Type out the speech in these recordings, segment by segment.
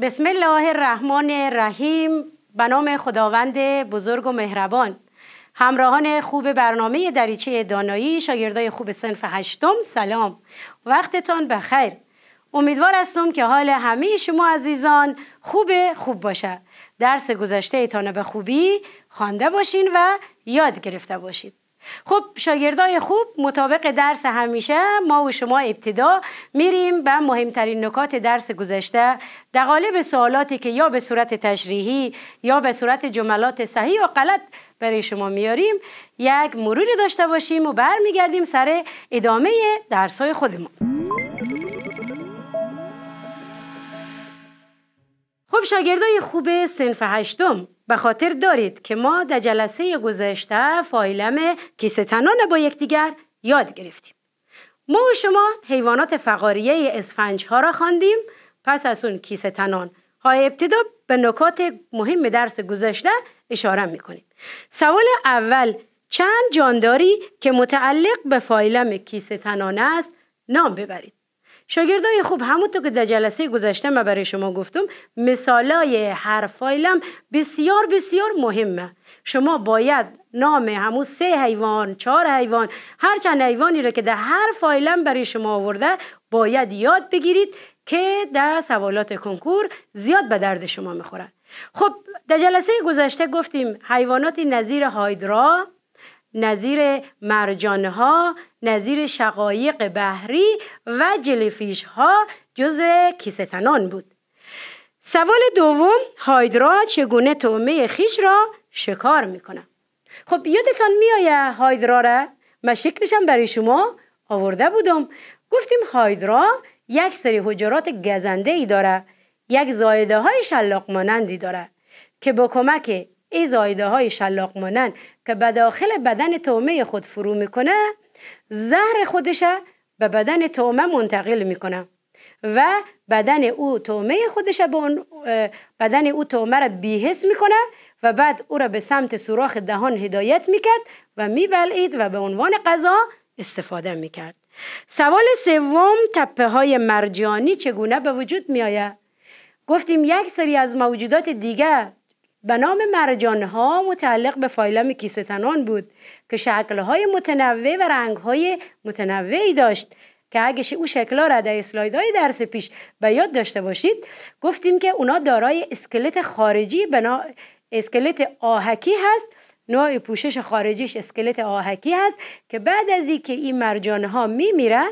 بسم الله الرحمن الرحیم به نام خداوند بزرگ و مهربان همراهان خوب برنامه دریچه دانایی شاگردای خوب صنف هشتم سلام وقتتان بخیر امیدوار هستم که حال همه شما عزیزان خوب خوب باشد درس گذشته ایتانه به خوبی خوانده باشین و یاد گرفته باشید خب شاگردای خوب مطابق درس همیشه ما و شما ابتدا میریم به مهمترین نکات درس گذشته در قالب سوالاتی که یا به صورت تشریحی یا به صورت جملات صحیح و غلط برای شما میاریم یک مروری داشته باشیم و برمیگردیم سر ادامه درسهای خودمون خب شاگردای خوب سنف هشتم به خاطر دارید که ما در جلسه گذشته فایلم کیسه تنان با یکدیگر یاد گرفتیم ما و شما حیوانات فقاریه اسفنج ها را خواندیم پس از اون کیسه تنان ها ابتدا به نکات مهم درس گذشته اشاره میکنیم سوال اول چند جانداری که متعلق به فایلم کیسه تنان است نام ببرید شاگردای خوب همونطور که در جلسه گذشته من برای شما گفتم مثالای هر فایلم بسیار بسیار مهمه شما باید نام همون سه حیوان چهار حیوان هر چند حیوانی را که در هر فایلم برای شما آورده باید یاد بگیرید که در سوالات کنکور زیاد به درد شما میخورد خب در جلسه گذشته گفتیم حیواناتی نظیر هایدرا نظیر مرجانها، نظیر شقایق بحری و جلیفیش ها جزو کیستنان بود. سوال دوم هایدرا چگونه تومه خیش را شکار میکنه خب یادتان میایه هایدرا را من شکلشم برای شما آورده بودم گفتیم هایدرا یک سری حجرات گزنده ای داره یک زایده های شلاق مانندی داره که با کمک ای زایده های شلاق مانند که به داخل بدن تومه خود فرو میکنه زهر خودشه به بدن تومه منتقل میکنه و بدن او تومه خودشه به بدن او تومه را بیهس میکنه و بعد او را به سمت سوراخ دهان هدایت میکرد و میبلعید و به عنوان غذا استفاده میکرد سوال سوم تپه های مرجانی چگونه به وجود میآید گفتیم یک سری از موجودات دیگه به نام ها متعلق به فایلم کیسه بود که های متنوع و های متنوعی داشت که اگه او ها را در های درس پیش به یاد داشته باشید گفتیم که اونا دارای اسکلت خارجی بنا اسکلت آهکی هست نوع پوشش خارجیش اسکلت آهکی هست که بعد از که این مرجان ها میمیرن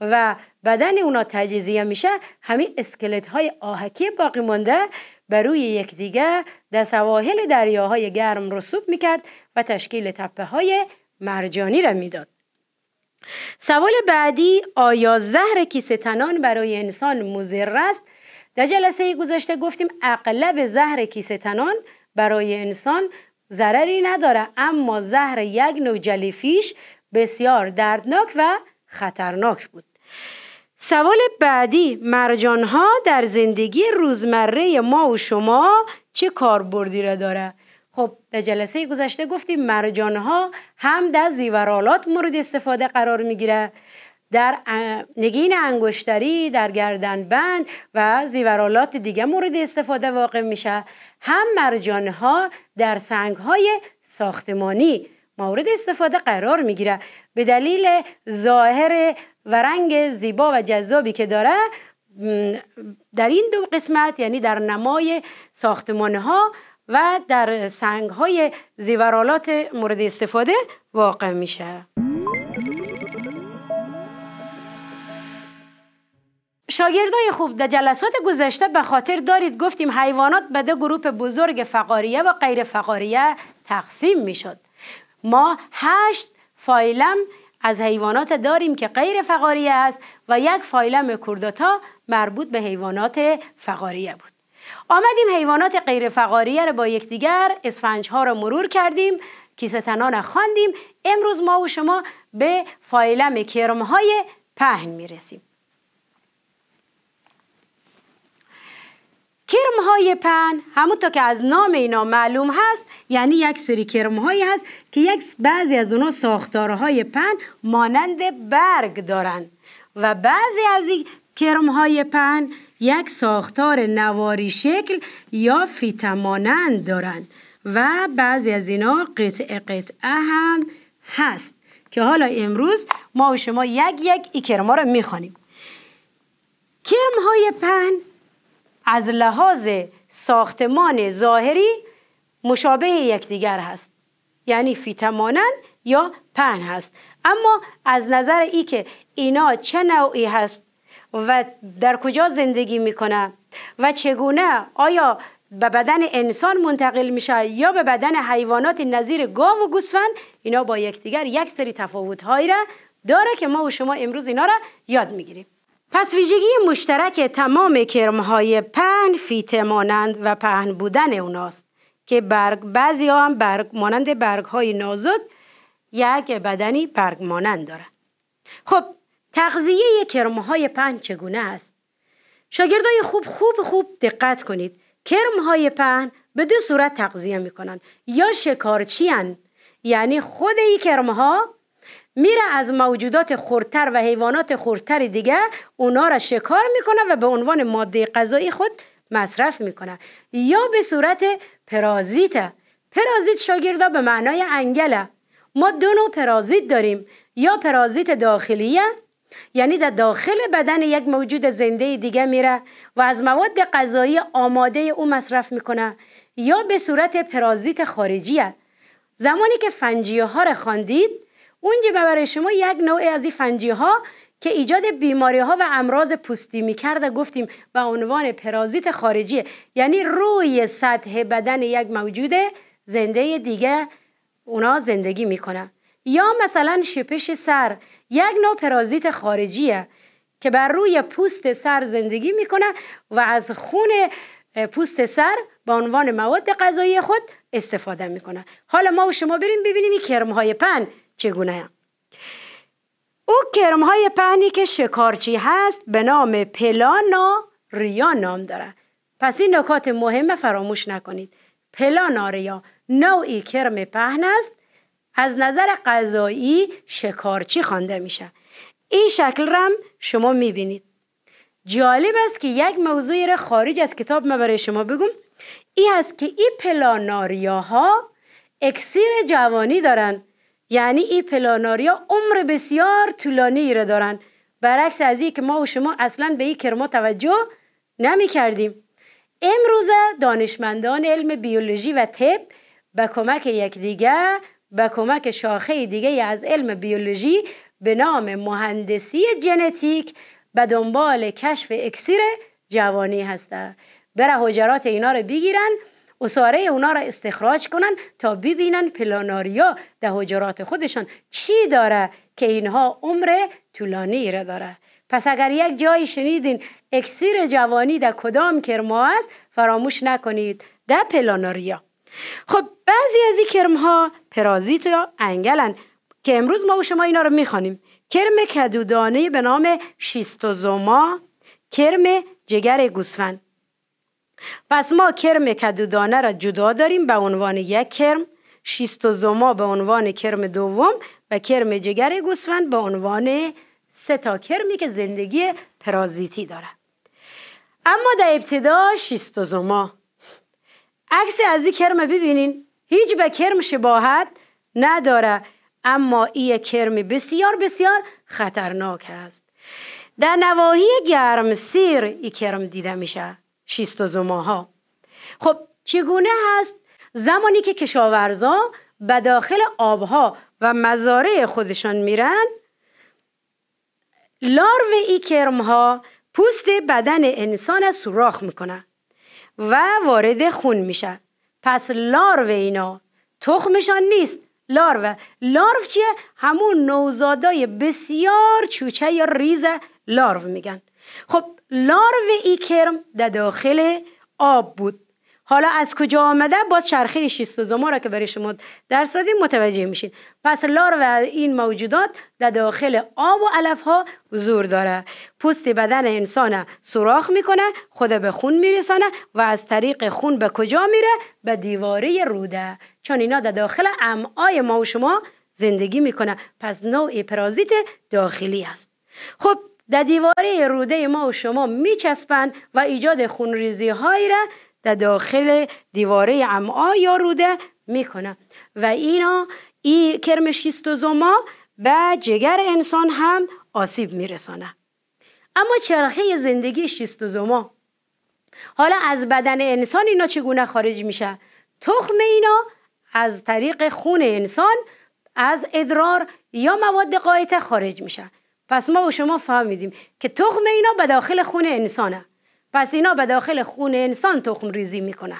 و بدن اونا تجزیه میشه همین اسکلت های آهکی باقی مانده بر روی یکدیگر در سواحل دریاهای گرم رسوب میکرد و تشکیل تپه های مرجانی را میداد سوال بعدی آیا زهر کیسه تنان برای انسان مضر است در جلسه گذشته گفتیم اغلب زهر کیسه تنان برای انسان ضرری نداره اما زهر یک نوع جلیفیش بسیار دردناک و خطرناک بود سوال بعدی مرجان ها در زندگی روزمره ما و شما چه کاربردی را داره خب در جلسه گذشته گفتیم مرجان ها هم در زیورالات مورد استفاده قرار میگیره در نگین انگشتری در گردنبند و زیورالات دیگه مورد استفاده واقع میشه هم مرجان ها در سنگ های ساختمانی مورد استفاده قرار گیره به دلیل ظاهر و رنگ زیبا و جذابی که داره در این دو قسمت یعنی در نمای ساختمان ها و در سنگ های زیورالات مورد استفاده واقع میشه شاگردای خوب در جلسات گذشته به خاطر دارید گفتیم حیوانات به دو گروه بزرگ فقاریه و غیر فقاریه تقسیم میشد ما هشت فایلم از حیوانات داریم که غیر فقاریه است و یک فایلم کرداتا مربوط به حیوانات فقاریه بود آمدیم حیوانات غیر فقاریه را با یکدیگر اسفنج ها را مرور کردیم کیسه تنان خواندیم امروز ما و شما به فایلم کرم های پهن میرسیم کرم های پن همونطور که از نام اینا معلوم هست یعنی یک سری کرم هست که یک بعضی از اونا ساختارهای پن مانند برگ دارن و بعضی از این کرم های پن یک ساختار نواری شکل یا فیتمانند دارن و بعضی از اینا قطعه قطعه هم هست که حالا امروز ما و شما یک یک ای کرما رو میخوانیم کرم های پن از لحاظ ساختمان ظاهری مشابه یکدیگر هست یعنی فیتمانن یا پهن هست اما از نظر ای که اینا چه نوعی هست و در کجا زندگی میکنه و چگونه آیا به بدن انسان منتقل میشه یا به بدن حیوانات نظیر گاو و گوسفند اینا با یکدیگر یک سری تفاوت هایی را داره که ما و شما امروز اینا را یاد میگیریم پس ویژگی مشترک تمام کرمهای پهن فیت مانند و پهن بودن اوناست که برگ بعضی هم برگ مانند برگ های نازد یک بدنی برگ مانند دارند خب تغذیه کرمهای پهن چگونه است شاگردای خوب خوب خوب دقت کنید کرمهای پهن به دو صورت تغذیه میکنن یا شکارچی یعنی خود این کرمها میره از موجودات خورتر و حیوانات خورتر دیگه اونا را شکار میکنه و به عنوان ماده غذایی خود مصرف میکنه یا به صورت پرازیت پرازیت شاگردا به معنای انگله ما دو نوع پرازیت داریم یا پرازیت داخلیه یعنی در داخل بدن یک موجود زنده دیگه میره و از مواد غذایی آماده او مصرف میکنه یا به صورت پرازیت خارجیه زمانی که فنجیه ها را خواندید اونجا برای شما یک نوع از این فنجی ها که ایجاد بیماری ها و امراض پوستی می گفتیم به عنوان پرازیت خارجی یعنی روی سطح بدن یک موجود زنده دیگه اونا زندگی میکنن یا مثلا شپش سر یک نوع پرازیت خارجیه که بر روی پوست سر زندگی میکنه و از خون پوست سر به عنوان مواد غذایی خود استفاده میکنه حالا ما و شما بریم ببینیم کرم های پن چگونه او کرم های پهنی که شکارچی هست به نام پلانا ریا نام داره پس این نکات مهم فراموش نکنید پلانا ریا نوعی کرم پهن است از نظر غذایی شکارچی خوانده میشه این شکل رم شما میبینید جالب است که یک موضوعی را خارج از کتاب ما برای شما بگم این است که این پلاناریا ها اکسیر جوانی دارند یعنی این پلاناریا عمر بسیار طولانی را دارن برعکس از این که ما و شما اصلا به این کرما توجه نمی کردیم امروز دانشمندان علم بیولوژی و طب به کمک دیگه به کمک شاخه دیگه از علم بیولوژی به نام مهندسی ژنتیک به دنبال کشف اکسیر جوانی هسته بره حجرات اینا رو بگیرن اصاره اونا را استخراج کنن تا ببینن پلاناریا در حجرات خودشان چی داره که اینها عمر طولانی را داره پس اگر یک جایی شنیدین اکسیر جوانی در کدام کرما است فراموش نکنید در پلاناریا خب بعضی از این کرم ها پرازیت یا انگلن که امروز ما و شما اینا رو میخوانیم کرم کدودانه به نام شیستوزوما کرم جگر گوسفند پس ما کرم دانه را جدا داریم به عنوان یک کرم شیستوزوما به عنوان کرم دوم و کرم جگر گوسفند به عنوان سه تا کرمی که زندگی پرازیتی داره. اما در ابتدا شیستوزوما عکس از این کرم ببینین هیچ به کرم شباهت نداره اما ای کرم بسیار بسیار خطرناک است در نواحی گرم سیر این کرم دیده میشه زماها خب چگونه هست زمانی که کشاورزا به داخل آبها و مزارع خودشان میرن لارو ای کرمها پوست بدن انسان سوراخ میکنن و وارد خون میشه پس لارو اینا تخمشان نیست لارو لارو چیه همون نوزادای بسیار چوچه یا ریز لارو میگن خب لارو ای کرم در داخل آب بود حالا از کجا آمده باز چرخه زما را که برای شما درس دادیم متوجه میشین پس لارو این موجودات در داخل آب و علف ها حضور داره پوست بدن انسان سوراخ میکنه خود به خون میرسانه و از طریق خون به کجا میره به دیواره روده چون اینا در داخل امعای ما و شما زندگی میکنه پس نوع پرازیت داخلی است خب در دیواره روده ما و شما میچسبند و ایجاد خونریزی هایی را در داخل دیواره امعا یا روده میکنه و اینا ای کرم شیستوزوما به جگر انسان هم آسیب میرسانه اما چرخه زندگی شیستوزوما حالا از بدن انسان اینا چگونه خارج میشه تخم اینا از طریق خون انسان از ادرار یا مواد قایته خارج میشه پس ما و شما فهمیدیم که تخم اینا به داخل خون انسانه پس اینا به داخل خون انسان تخم ریزی میکنه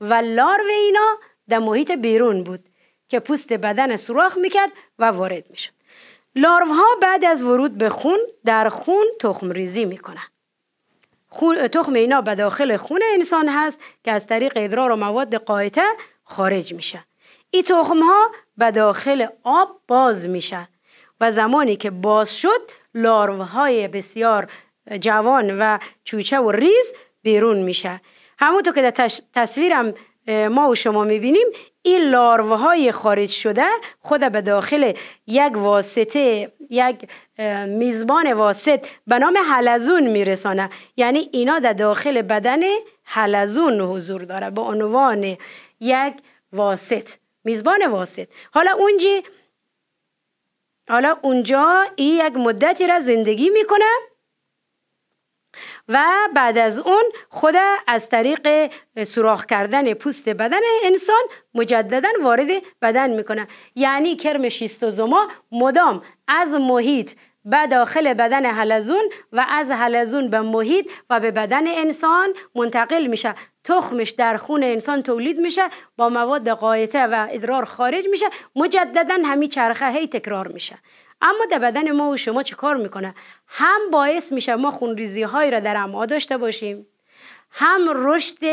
و لارو اینا در محیط بیرون بود که پوست بدن سوراخ میکرد و وارد میشد لارو ها بعد از ورود به خون در خون تخم ریزی میکنه خون، تخم اینا به داخل خون انسان هست که از طریق ادرار و مواد قایته خارج میشه این تخم ها به داخل آب باز میشه و زمانی که باز شد لاروهای بسیار جوان و چوچه و ریز بیرون میشه همونطور که در تصویرم ما و شما میبینیم این لاروهای خارج شده خود به داخل یک واسطه یک میزبان واسط به نام حلزون میرسانه یعنی اینا در داخل بدن حلزون حضور داره به عنوان یک واسط میزبان واسط حالا اونجی حالا اونجا ای یک مدتی را زندگی میکنه و بعد از اون خود از طریق سوراخ کردن پوست بدن انسان مجددا وارد بدن میکنه یعنی کرم شیستوزوما مدام از محیط به داخل بدن حلزون و از حلزون به محیط و به بدن انسان منتقل میشه تخمش در خون انسان تولید میشه با مواد قایطه و ادرار خارج میشه مجددا همین چرخه هی تکرار میشه اما در بدن ما و شما چه کار میکنه هم باعث میشه ما خون ریزی هایی را در اما داشته باشیم هم رشد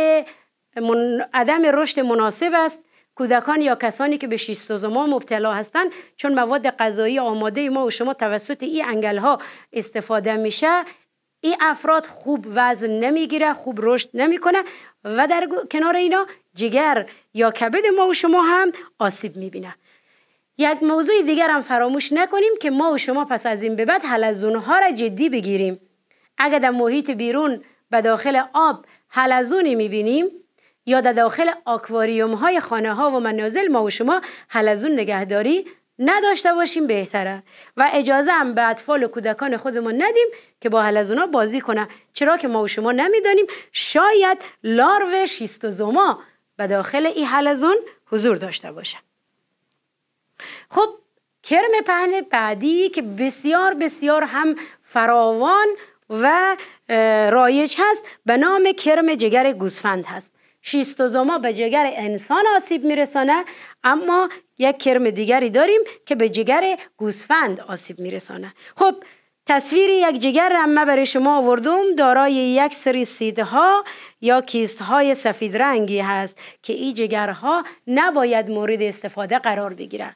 عدم رشد مناسب است کودکان یا کسانی که به ما مبتلا هستند چون مواد غذایی آماده ما و شما توسط این انگل ها استفاده میشه این افراد خوب وزن نمیگیره خوب رشد نمیکنه و در کنار اینا جگر یا کبد ما و شما هم آسیب میبینه یک موضوع دیگر هم فراموش نکنیم که ما و شما پس از این به بعد حلزونها را جدی بگیریم اگر در محیط بیرون به داخل آب حلزونی میبینیم یا در داخل آکواریوم های خانه ها و منازل ما و شما حلزون نگهداری نداشته باشیم بهتره و اجازه هم به اطفال و کودکان خودمون ندیم که با ها بازی کنه چرا که ما و شما نمیدانیم شاید لارو شیستوزوما به داخل این حلزون حضور داشته باشه خب کرم پهن بعدی که بسیار بسیار هم فراوان و رایج هست به نام کرم جگر گوسفند هست شیستوزوما به جگر انسان آسیب میرسانه اما یک کرم دیگری داریم که به جگر گوسفند آسیب میرسانه خب تصویر یک جگر را برای شما آوردم دارای یک سری سیده ها یا کیست های سفید رنگی هست که این جگرها نباید مورد استفاده قرار بگیرند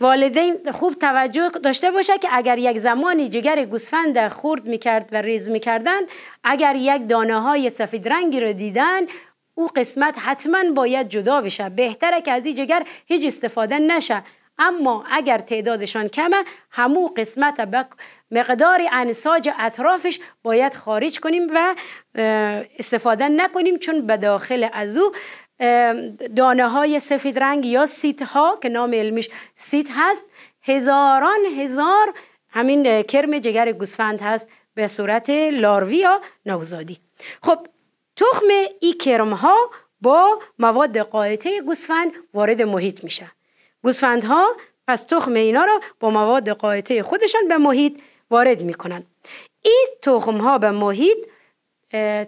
والدین خوب توجه داشته باشه که اگر یک زمانی جگر گوسفند خورد میکرد و ریز میکردن اگر یک دانه های سفید رنگی رو دیدن او قسمت حتما باید جدا بشه بهتره که از این جگر هیچ استفاده نشه اما اگر تعدادشان کمه همو قسمت به مقدار انساج اطرافش باید خارج کنیم و استفاده نکنیم چون به داخل از او دانه های سفید رنگ یا سیت ها که نام علمیش سیت هست هزاران هزار همین کرم جگر گوسفند هست به صورت لاروی یا نوزادی خب تخم ای کرم ها با مواد قایته گوسفند وارد محیط میشن ها پس تخم اینا رو با مواد قایته خودشان به محیط وارد میکنن این تخم ها به محیط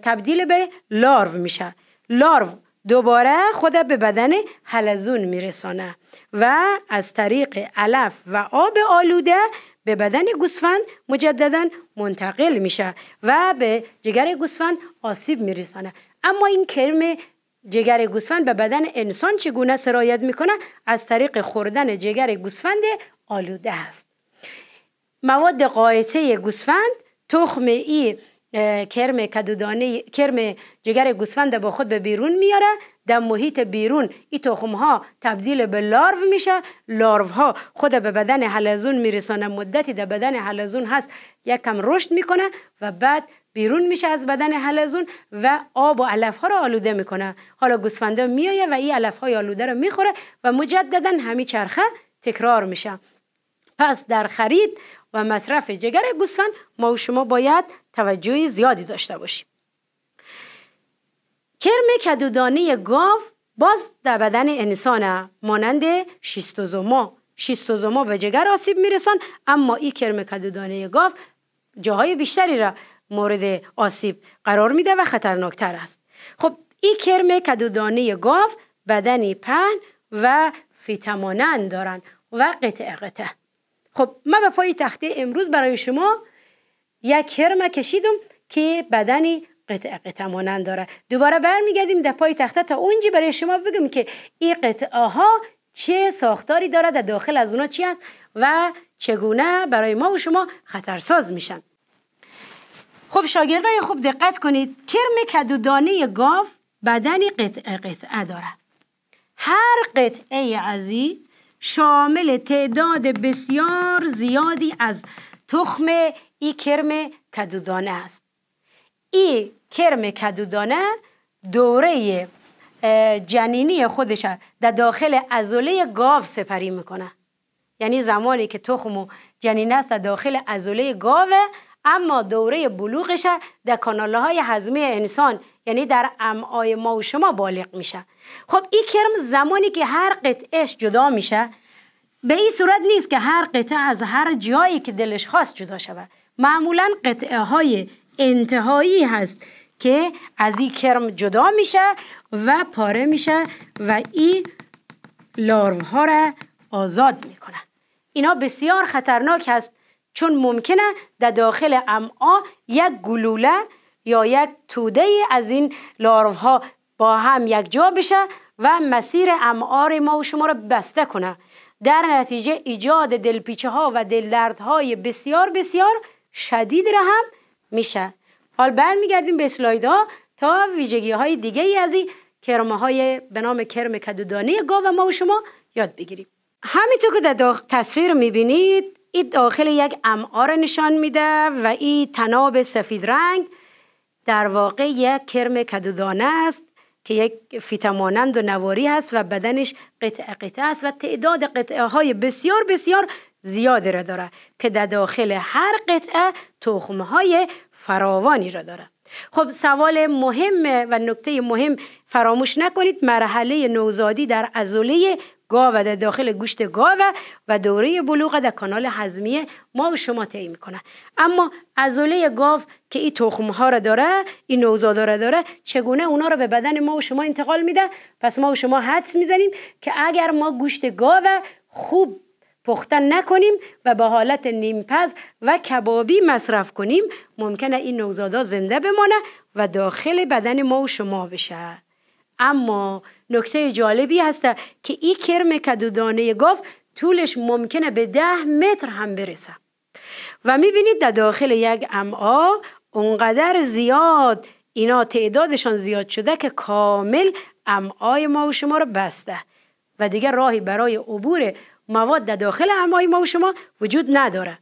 تبدیل به لارو میشه لارو دوباره خود به بدن حلزون میرسانه و از طریق علف و آب آلوده به بدن گوسفند مجددا منتقل میشه و به جگر گوسفند آسیب میرسانه اما این کرم جگر گوسفند به بدن انسان چگونه سرایت میکنه از طریق خوردن جگر گوسفند آلوده است مواد قایته گوسفند تخم ای کرم کدودانه کرم جگر گوسفند با خود به بیرون میاره در محیط بیرون این تخم ها تبدیل به لارو میشه لارو ها خود به بدن حلزون میرسانه مدتی در بدن حلزون هست یک کم رشد میکنه و بعد بیرون میشه از بدن حلزون و آب و علف ها رو آلوده میکنه حالا گوسفندا میایه و این علف های آلوده رو میخوره و مجددا همی چرخه تکرار میشه پس در خرید و مصرف جگر گوسفند ما و شما باید توجه زیادی داشته باشیم کرم کدودانی گاو باز در بدن انسان مانند شیستوزوما شیستوزوما به جگر آسیب میرسان اما این کرم کدودانه گاو جاهای بیشتری را مورد آسیب قرار میده و خطرناکتر است خب این کرم کدودانه گاو بدنی پهن و فیتمانن دارن و قطعه قطعه خب من به پای تخته امروز برای شما یک کرم کشیدم که بدنی قطعه قطع مانند داره دوباره برمیگردیم در پای تخته تا اونجی برای شما بگم که این قطعه ها چه ساختاری داره در داخل از اونا چی است و چگونه برای ما و شما خطرساز میشن خب شاگردای خوب دقت کنید کرم کدودانه گاف بدنی قطعه قطعه داره هر قطعه عزی شامل تعداد بسیار زیادی از تخم ای کرم کدودانه است ای کرم کدودانه دوره جنینی خودش در داخل ازوله گاو سپری میکنه یعنی زمانی که تخم و جنین است در داخل ازوله گاوه اما دوره بلوغش در کاناله های انسان یعنی در امعای ما و شما بالغ میشه خب این کرم زمانی که هر قطعش جدا میشه به این صورت نیست که هر قطعه از هر جایی که دلش خواست جدا شود معمولا قطعه های انتهایی هست که از این کرم جدا میشه و پاره میشه و این لارو ها را آزاد میکنه اینا بسیار خطرناک هست چون ممکنه در داخل امعا یک گلوله یا یک توده از این لارو ها با هم یک جا بشه و مسیر امعار ما و شما را بسته کنه در نتیجه ایجاد دلپیچه ها و دلدرد های بسیار بسیار شدید را هم میشه حال برمیگردیم به اسلاید ها تا ویژگی های دیگه ای از این کرمه های به نام کرم کدودانه گاو ما و شما یاد بگیریم همینطور که در تصویر میبینید این داخل یک امعا نشان میده و این تناب سفید رنگ در واقع یک کرم کدودانه است که یک فیتمانند و نواری هست و بدنش قطعه قطعه است و تعداد قطعه های بسیار بسیار زیادی را داره که در داخل هر قطعه تخم های فراوانی را داره خب سوال مهم و نکته مهم فراموش نکنید مرحله نوزادی در ازوله گاو در داخل گوشت گاو و دوره بلوغ در کانال هضمی ما و شما طی میکنه اما ازوله گاو که این تخم ها را داره این نوزاد را داره چگونه اونا را به بدن ما و شما انتقال میده پس ما و شما حدس میزنیم که اگر ما گوشت گاو خوب پخته نکنیم و به حالت نیمپز و کبابی مصرف کنیم ممکنه این نوزادا زنده بمانه و داخل بدن ما و شما بشه اما نکته جالبی هست که این کرم کدودانه گاو طولش ممکنه به ده متر هم برسه و میبینید در داخل یک امعا اونقدر زیاد اینا تعدادشان زیاد شده که کامل امعای ما و شما رو بسته و دیگه راهی برای عبور مواد در داخل امای ما و شما وجود نداره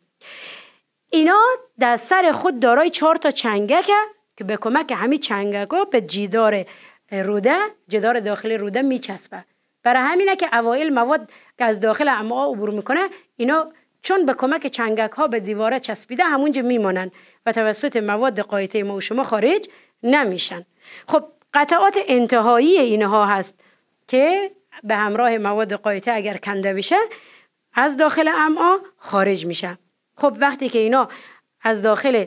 اینا در سر خود دارای چهار تا چنگک که به کمک همین چنگک ها به جیدار روده جدار داخل روده میچسبه برای همینه که اوایل مواد که از داخل امعاء عبور میکنه اینا چون به کمک چنگک ها به دیواره چسبیده همونجا میمانن و توسط مواد قایته ما و شما خارج نمیشن خب قطعات انتهایی اینها هست که به همراه مواد قایته اگر کنده بشه از داخل امعا خارج میشه خب وقتی که اینا از داخل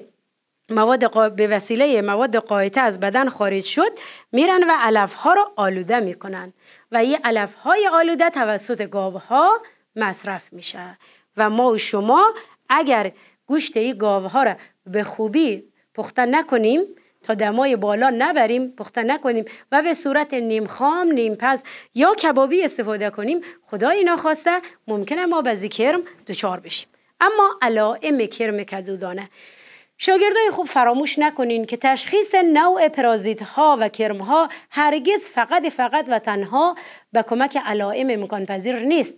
مواد قا... به وسیله مواد قایته از بدن خارج شد میرن و علف ها رو آلوده میکنن و این علف های آلوده توسط گاو ها مصرف میشه و ما و شما اگر گوشت این گاوها ها را به خوبی پخته نکنیم تا دمای بالا نبریم پخته نکنیم و به صورت نیم خام نیم پز یا کبابی استفاده کنیم خدای نخواسته ممکنه ما به کرم دچار بشیم اما علائم کرم کدودانه شاگردای خوب فراموش نکنین که تشخیص نوع پرازیت ها و کرم ها هرگز فقط فقط و تنها به کمک علائم امکان پذیر نیست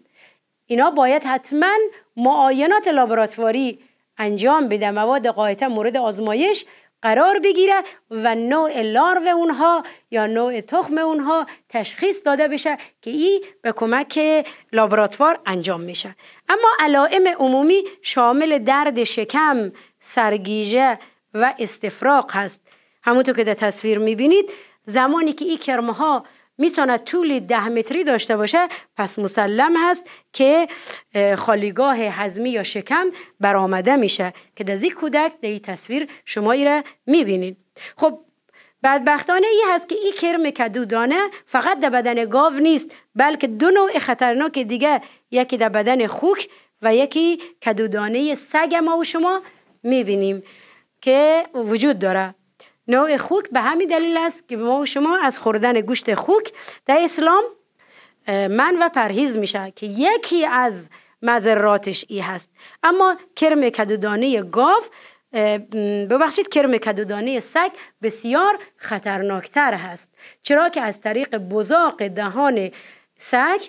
اینا باید حتما معاینات لابراتواری انجام بده مواد قایته مورد آزمایش قرار بگیره و نوع لارو اونها یا نوع تخم اونها تشخیص داده بشه که ای به کمک لابراتوار انجام میشه اما علائم عمومی شامل درد شکم، سرگیجه و استفراغ هست همونطور که در تصویر میبینید زمانی که این کرمه ها میتونه طول ده متری داشته باشه پس مسلم هست که خالیگاه هضمی یا شکم برآمده میشه که در این کودک در این تصویر شما ای را میبینید خب بدبختانه ای هست که این کرم دانه فقط در بدن گاو نیست بلکه دو نوع خطرناک دیگه یکی در بدن خوک و یکی کدودانه سگ ما و شما میبینیم که وجود داره نوع خوک به همین دلیل است که ما شما از خوردن گوشت خوک در اسلام من و پرهیز میشه که یکی از مذراتش ای هست اما کرم کدودانه گاو ببخشید کرم کدودانه سگ بسیار خطرناکتر هست چرا که از طریق بزاق دهان سگ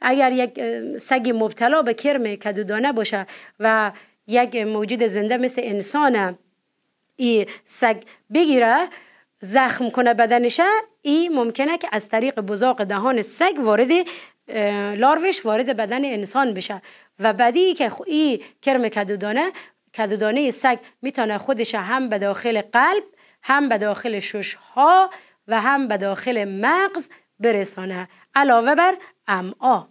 اگر یک سگ مبتلا به کرم کدودانه باشه و یک موجود زنده مثل انسان ای سگ بگیره زخم کنه بدنشه ای ممکنه که از طریق بزاق دهان سگ وارد لاروش وارد بدن انسان بشه و بعدی که ای کرم کدودانه کدودانه سگ میتونه خودش هم به داخل قلب هم به داخل شش ها و هم به داخل مغز برسانه علاوه بر امعا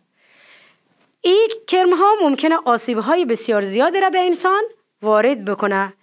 این کرم ها ممکنه آسیب های بسیار زیادی را به انسان وارد بکنه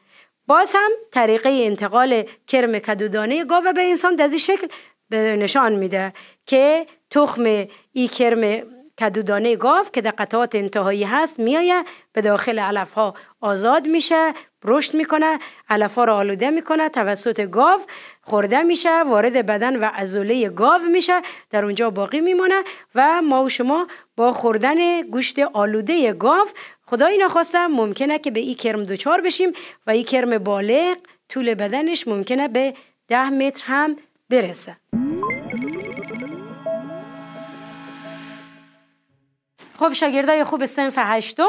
باز هم طریقه انتقال کرم کدودانه گاو به انسان در این شکل نشان میده که تخم ای کرم کدودانه گاو که در قطعات انتهایی هست میایه به داخل علف ها آزاد میشه رشد میکنه علف ها را آلوده میکنه توسط گاو خورده میشه وارد بدن و عضله گاو میشه در اونجا باقی میمانه و ما و شما با خوردن گوشت آلوده گاو خدایی نخواستم ممکنه که به این کرم دوچار بشیم و این کرم بالغ طول بدنش ممکنه به ده متر هم برسه خب شاگردای خوب سنف هشتم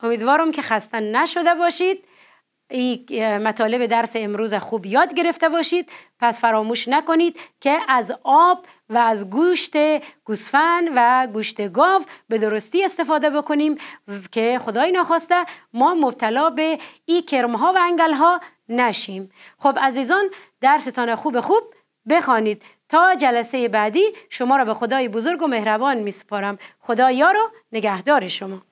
امیدوارم که خسته نشده باشید مطالب درس امروز خوب یاد گرفته باشید پس فراموش نکنید که از آب و از گوشت گوسفند و گوشت گاو به درستی استفاده بکنیم که خدای نخواسته ما مبتلا به ای کرمها و انگلها نشیم خب عزیزان درستان خوب خوب بخوانید تا جلسه بعدی شما را به خدای بزرگ و مهربان می سپارم خدا یارو نگهدار شما